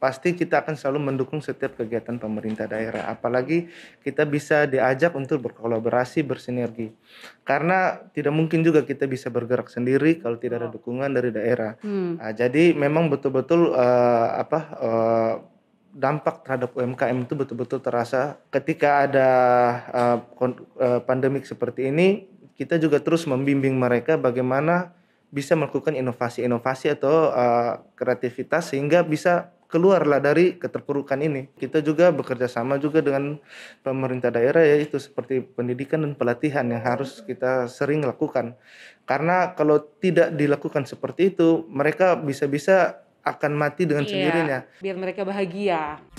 pasti kita akan selalu mendukung setiap kegiatan pemerintah daerah. Apalagi kita bisa diajak untuk berkolaborasi, bersinergi. Karena tidak mungkin juga kita bisa bergerak sendiri kalau tidak ada oh. dukungan dari daerah. Hmm. Nah, jadi memang betul-betul uh, apa uh, dampak terhadap UMKM itu betul-betul terasa ketika ada uh, pandemik seperti ini. Kita juga terus membimbing mereka bagaimana bisa melakukan inovasi-inovasi atau uh, kreativitas sehingga bisa keluarlah dari keterpurukan ini. Kita juga bekerja sama juga dengan pemerintah daerah ya itu seperti pendidikan dan pelatihan yang harus kita sering lakukan. Karena kalau tidak dilakukan seperti itu, mereka bisa-bisa akan mati dengan iya, sendirinya. Biar mereka bahagia.